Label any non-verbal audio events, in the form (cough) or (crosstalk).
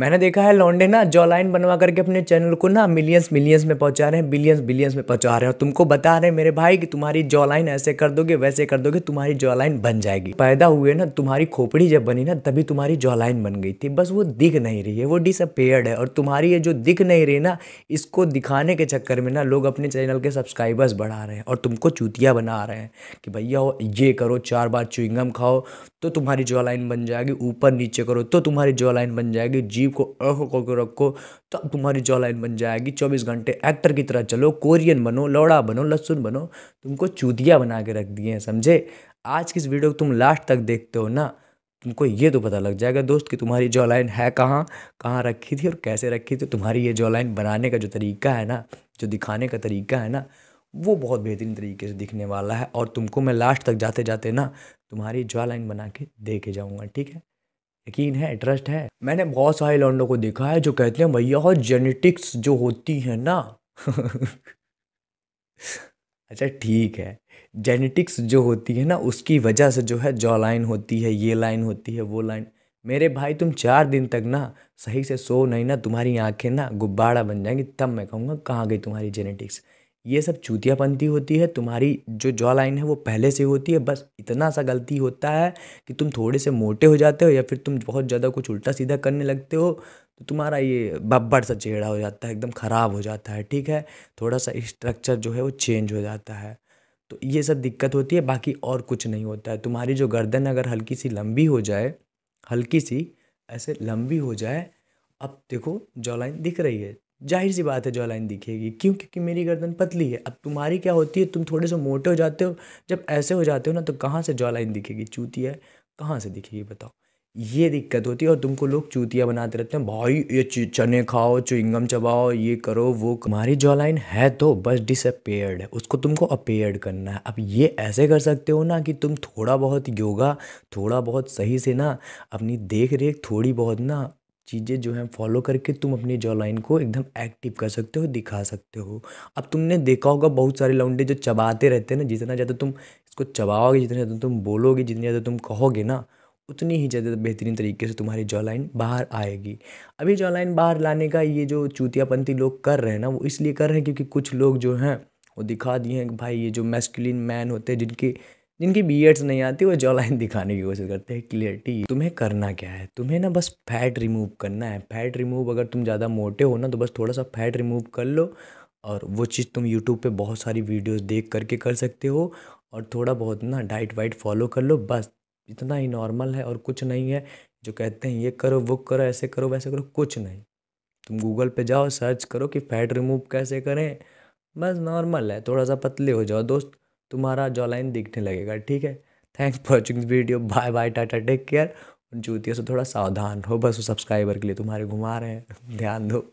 मैंने देखा है लौंडे ना लाइन बनवा करके अपने चैनल को ना मिलियंस मिलियंस में पहुंचा रहे हैं बिलियंस बिलियंस में पहुंचा रहे हैं और तुमको बता रहे हैं मेरे भाई कि तुम्हारी जो लाइन ऐसे कर दोगे वैसे कर दोगे तुम्हारी लाइन बन जाएगी पैदा हुए ना तुम्हारी खोपड़ी जब बनी ना तभी तुम्हारी लाइन बन गई थी बस वो दिख नहीं रही है वो डिसअपेयर्ड है और तुम्हारी ये जो दिख नहीं रही ना इसको दिखाने के चक्कर में ना लोग अपने चैनल के सब्सक्राइबर्स बढ़ा रहे हैं और तुमको चूतिया बना रहे हैं कि भैया ये करो चार बार चुविंगम खाओ तो तुम्हारी लाइन बन जाएगी ऊपर नीचे करो तो तुम्हारी जो लाइन बन जाएगी जीव को अह को रखो तब तो तुम्हारी जॉ लाइन बन जाएगी चौबीस घंटे एक्टर की तरह चलो कोरियन बनो लौड़ा बनो लहसुन बनो तुमको चूतिया बना के रख दिए हैं समझे आज की इस वीडियो को तुम लास्ट तक देखते हो ना तुमको ये तो पता लग जाएगा दोस्त कि तुम्हारी जॉ लाइन है कहाँ कहाँ रखी थी और कैसे रखी थी तुम्हारी ये जॉ लाइन बनाने का जो तरीका है ना जो दिखाने का तरीका है ना वो बहुत बेहतरीन तरीके से दिखने वाला है और तुमको मैं लास्ट तक जाते जाते ना तुम्हारी जॉ लाइन बना के दे के जाऊँगा ठीक है यकीन है ट्रस्ट है मैंने बहुत सारे लौंडों को देखा है जो कहते हैं भैया और जेनेटिक्स जो होती है ना (laughs) अच्छा ठीक है जेनेटिक्स जो होती है ना उसकी वजह से जो है जॉ लाइन होती है ये लाइन होती है वो लाइन मेरे भाई तुम चार दिन तक ना सही से सो नहीं ना तुम्हारी आंखें ना गुब्बारा बन जाएंगी तब मैं कहूँगा कहाँ गई तुम्हारी जेनेटिक्स ये सब चूतियापंती होती है तुम्हारी जो जॉ लाइन है वो पहले से होती है बस इतना सा गलती होता है कि तुम थोड़े से मोटे हो जाते हो या फिर तुम बहुत ज़्यादा कुछ उल्टा सीधा करने लगते हो तो तुम्हारा ये बब्बर सा चेहरा हो जाता है एकदम ख़राब हो जाता है ठीक है थोड़ा सा स्ट्रक्चर जो है वो चेंज हो जाता है तो ये सब दिक्कत होती है बाकी और कुछ नहीं होता है तुम्हारी जो गर्दन अगर हल्की सी लंबी हो जाए हल्की सी ऐसे लंबी हो जाए अब देखो जॉ लाइन दिख रही है जाहिर सी बात है जो लाइन दिखेगी क्यों क्योंकि मेरी गर्दन पतली है अब तुम्हारी क्या होती है तुम थोड़े से मोटे हो जाते हो जब ऐसे हो जाते हो ना तो कहाँ से जॉ लाइन दिखेगी चूती है कहाँ से दिखेगी बताओ ये दिक्कत होती है और तुमको लोग चूतिया बनाते रहते हैं भाई ये चने खाओ चुंगम चबाओ ये करो वो तुम्हारी जॉ लाइन है तो बस डिसअपेयर्ड है उसको तुमको अपेयर्ड करना है अब ये ऐसे कर सकते हो ना कि तुम थोड़ा बहुत योगा थोड़ा बहुत सही से ना अपनी देख रेख थोड़ी बहुत ना चीज़ें जो हैं फॉलो करके तुम अपनी जॉ लाइन को एकदम एक्टिव कर सकते हो दिखा सकते हो अब तुमने देखा होगा बहुत सारे लौंडे जो चबाते रहते हैं ना जितना ज़्यादा तुम इसको चबाओगे जितना ज़्यादा तुम बोलोगे जितनी ज़्यादा तुम कहोगे ना उतनी ही ज़्यादा बेहतरीन तरीके से तुम्हारी जॉ लाइन बाहर आएगी अभी जॉ लाइन बाहर लाने का ये जो चूतियापंथी लोग कर रहे हैं ना वो इसलिए कर रहे हैं क्योंकि कुछ लोग जो हैं वो दिखा दिए हैं कि भाई ये जो मैस्कुलिन मैन होते हैं जिनके जिनकी बी एड्स नहीं आती वो जॉलाइन दिखाने की कोशिश करते हैं क्लियरिटी तुम्हें करना क्या है तुम्हें ना बस फैट रिमूव करना है फैट रिमूव अगर तुम ज़्यादा मोटे हो ना तो बस थोड़ा सा फैट रिमूव कर लो और वो चीज़ तुम यूट्यूब पे बहुत सारी वीडियोस देख करके कर सकते हो और थोड़ा बहुत ना डाइट वाइट फॉलो कर लो बस इतना ही नॉर्मल है और कुछ नहीं है जो कहते हैं ये करो वो करो ऐसे करो वैसे करो कुछ नहीं तुम गूगल पे जाओ सर्च करो कि फैट रिमूव कैसे करें बस नॉर्मल है थोड़ा सा पतले हो जाओ दोस्त तुम्हारा जॉलाइन दिखने लगेगा ठीक है thanks for watching this video bye bye tata take care उन जूतियों से थोड़ा सावधान हो बस वो सब्सक्राइबर के लिए तुम्हारे घुमा रहे हैं ध्यान दो